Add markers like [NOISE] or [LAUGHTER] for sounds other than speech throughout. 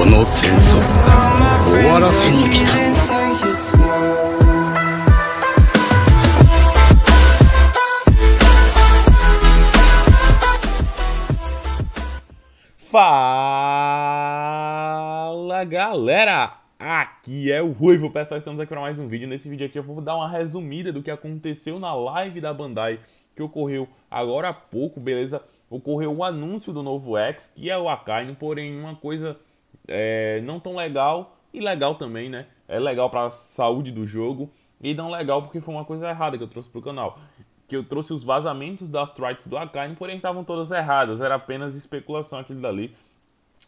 この戦争終わらせに来た Fala galera! Aqui é o Ruivo, pessoal, estamos aqui para mais um vídeo. Nesse vídeo aqui eu vou dar uma resumida do que aconteceu na live da Bandai que ocorreu agora há pouco, beleza? Ocorreu o anúncio do novo X, que é o Akainu, porém uma coisa é, não tão legal e legal também, né? É legal para a saúde do jogo e não legal porque foi uma coisa errada que eu trouxe pro canal. Que eu trouxe os vazamentos das trites do Akainu, porém estavam todas erradas, era apenas especulação aquilo dali.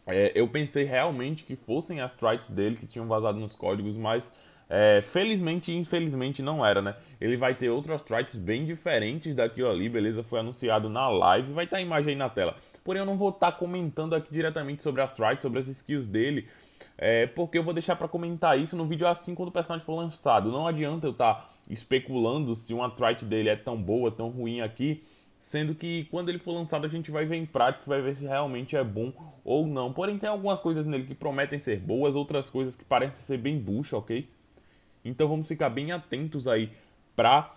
É, eu pensei realmente que fossem as trites dele que tinham vazado nos códigos, mas é, felizmente e infelizmente não era, né? Ele vai ter outras traits bem diferentes daquilo ali, beleza? Foi anunciado na live, vai estar tá a imagem aí na tela. Porém, eu não vou estar tá comentando aqui diretamente sobre as traits, sobre as skills dele, é, porque eu vou deixar para comentar isso no vídeo assim quando o personagem for lançado. Não adianta eu estar tá especulando se uma trait dele é tão boa, tão ruim aqui, sendo que quando ele for lançado a gente vai ver em prática, vai ver se realmente é bom ou não. Porém, tem algumas coisas nele que prometem ser boas, outras coisas que parecem ser bem bucha, ok? Então vamos ficar bem atentos aí pra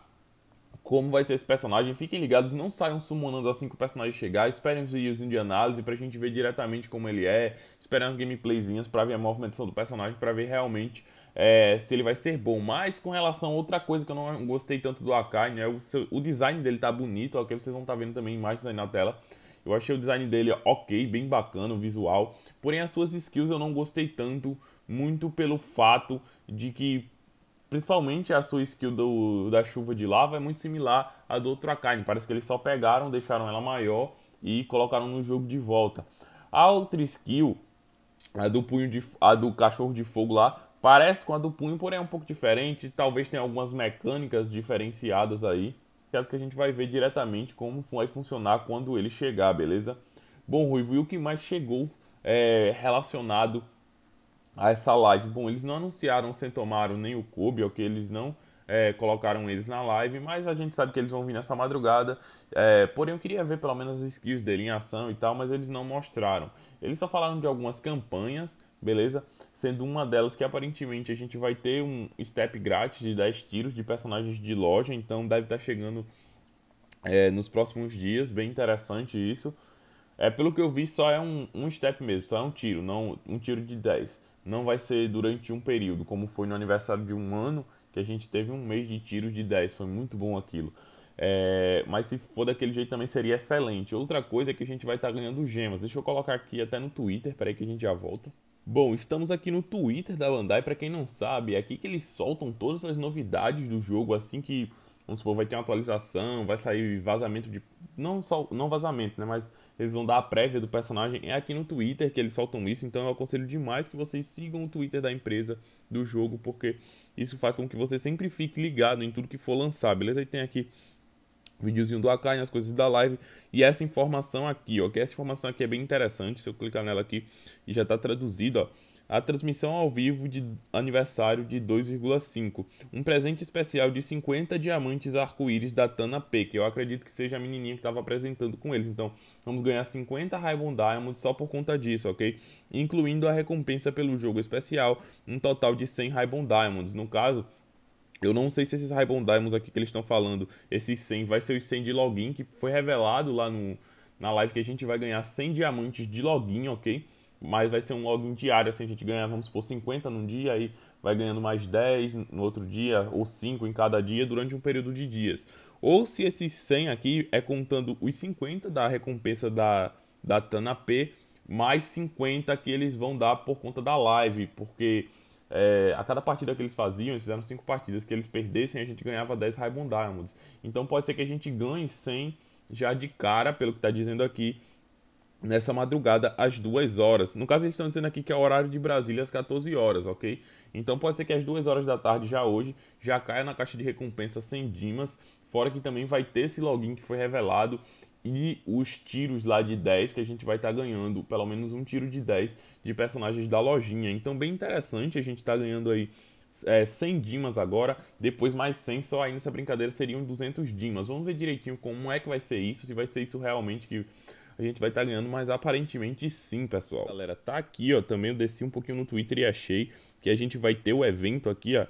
como vai ser esse personagem. Fiquem ligados, não saiam summonando assim que o personagem chegar. Esperem os vídeos de análise pra gente ver diretamente como ele é. Esperem as gameplayzinhas pra ver a movimentação do personagem, pra ver realmente é, se ele vai ser bom. Mas com relação a outra coisa que eu não gostei tanto do Akai, né? O, seu, o design dele tá bonito, ok? Vocês vão estar tá vendo também imagens aí na tela. Eu achei o design dele ok, bem bacana, o visual. Porém, as suas skills eu não gostei tanto, muito pelo fato de que Principalmente a sua skill do, da chuva de lava é muito similar à do outro Akane. Parece que eles só pegaram, deixaram ela maior e colocaram no jogo de volta. A outra skill, a do punho de, a do cachorro de fogo lá, parece com a do punho, porém é um pouco diferente. Talvez tenha algumas mecânicas diferenciadas aí. Aquelas é que a gente vai ver diretamente como vai funcionar quando ele chegar, beleza? Bom, Ruivo, e o que mais chegou é, relacionado a essa live. Bom, eles não anunciaram o Sentomaru nem o Kobe, é o que eles não é, colocaram eles na live, mas a gente sabe que eles vão vir nessa madrugada. É, porém, eu queria ver pelo menos as skills dele em ação e tal, mas eles não mostraram. Eles só falaram de algumas campanhas, beleza? Sendo uma delas que aparentemente a gente vai ter um step grátis de 10 tiros de personagens de loja, então deve estar tá chegando é, nos próximos dias, bem interessante isso. É, pelo que eu vi, só é um, um step mesmo, só é um tiro, não um tiro de 10 não vai ser durante um período, como foi no aniversário de um ano, que a gente teve um mês de tiros de 10, foi muito bom aquilo. É, mas se for daquele jeito também seria excelente. Outra coisa é que a gente vai estar tá ganhando gemas. Deixa eu colocar aqui até no Twitter, peraí que a gente já volta. Bom, estamos aqui no Twitter da Bandai, para quem não sabe, é aqui que eles soltam todas as novidades do jogo assim que vamos supor, vai ter uma atualização, vai sair vazamento de. Não só não vazamento, né? Mas eles vão dar a prévia do personagem. É aqui no Twitter que eles soltam isso, então eu aconselho demais que vocês sigam o Twitter da empresa do jogo, porque isso faz com que você sempre fique ligado em tudo que for lançar, beleza? E tem aqui videozinho do Akai, as coisas da live e essa informação aqui, ó, que essa informação aqui é bem interessante, se eu clicar nela aqui e já está traduzida, ó a transmissão ao vivo de aniversário de 2,5, um presente especial de 50 diamantes arco-íris da Tana P, que eu acredito que seja a menininha que estava apresentando com eles. Então, vamos ganhar 50 Raibon Diamonds só por conta disso, ok? Incluindo a recompensa pelo jogo especial, um total de 100 Raibon Diamonds. No caso, eu não sei se esses Raibon Diamonds aqui que eles estão falando, esses 100, vai ser os 100 de login que foi revelado lá no, na live que a gente vai ganhar 100 diamantes de login, ok? mas vai ser um login diário, assim, a gente ganha, vamos supor, 50 num dia, aí vai ganhando mais 10 no outro dia, ou 5 em cada dia, durante um período de dias. Ou se esses 100 aqui é contando os 50 da recompensa da, da TANAP, mais 50 que eles vão dar por conta da live, porque é, a cada partida que eles faziam, eles fizeram 5 partidas, que eles perdessem, a gente ganhava 10 Raibon Diamonds. Então pode ser que a gente ganhe 100 já de cara, pelo que está dizendo aqui, nessa madrugada às 2 horas. No caso, eles estão dizendo aqui que é o horário de Brasília às 14 horas, ok? Então pode ser que às 2 horas da tarde já hoje já caia na caixa de recompensa 100 dimas, fora que também vai ter esse login que foi revelado e os tiros lá de 10 que a gente vai estar tá ganhando, pelo menos um tiro de 10 de personagens da lojinha. Então bem interessante a gente estar tá ganhando aí é, 100 dimas agora, depois mais 100, só aí nessa brincadeira seriam 200 dimas. Vamos ver direitinho como é que vai ser isso, se vai ser isso realmente que a gente vai estar tá ganhando, mas aparentemente sim, pessoal. Galera, tá aqui, ó, também eu desci um pouquinho no Twitter e achei que a gente vai ter o evento aqui, ó,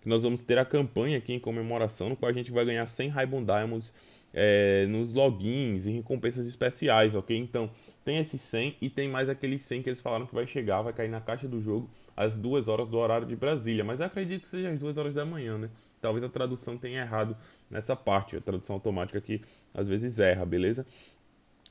que nós vamos ter a campanha aqui em comemoração, no qual a gente vai ganhar 100 Raibon Diamonds é, nos logins e recompensas especiais, ok? Então, tem esses 100 e tem mais aqueles 100 que eles falaram que vai chegar, vai cair na caixa do jogo às 2 horas do horário de Brasília, mas eu acredito que seja às 2 horas da manhã, né? Talvez a tradução tenha errado nessa parte, a tradução automática aqui às vezes erra, beleza?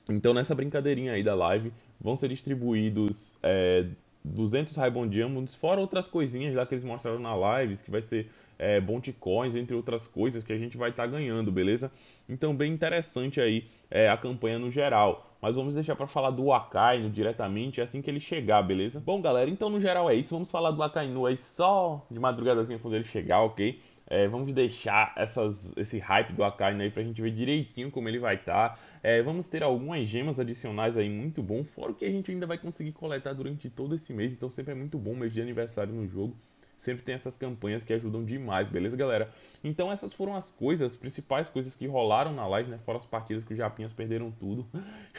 Então, nessa brincadeirinha aí da live, vão ser distribuídos é, 200 Raibon Diamonds, fora outras coisinhas lá que eles mostraram na live, que vai ser é, Coins, entre outras coisas que a gente vai estar tá ganhando, beleza? Então, bem interessante aí é, a campanha no geral. Mas vamos deixar para falar do Akainu né, diretamente assim que ele chegar, beleza? Bom, galera, então no geral é isso. Vamos falar do Akainu aí só de madrugadazinha quando ele chegar, ok? É, vamos deixar essas, esse hype do Akainu aí pra gente ver direitinho como ele vai estar. Tá. É, vamos ter algumas gemas adicionais aí muito bom, fora o que a gente ainda vai conseguir coletar durante todo esse mês, então sempre é muito bom mês de aniversário no jogo. Sempre tem essas campanhas que ajudam demais, beleza, galera? Então essas foram as coisas, as principais coisas que rolaram na live, né? Fora as partidas que os japinhas perderam tudo.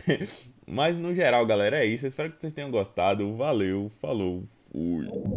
[LAUGHS] Mas no geral, galera, é isso. Eu espero que vocês tenham gostado. Valeu, falou, fui.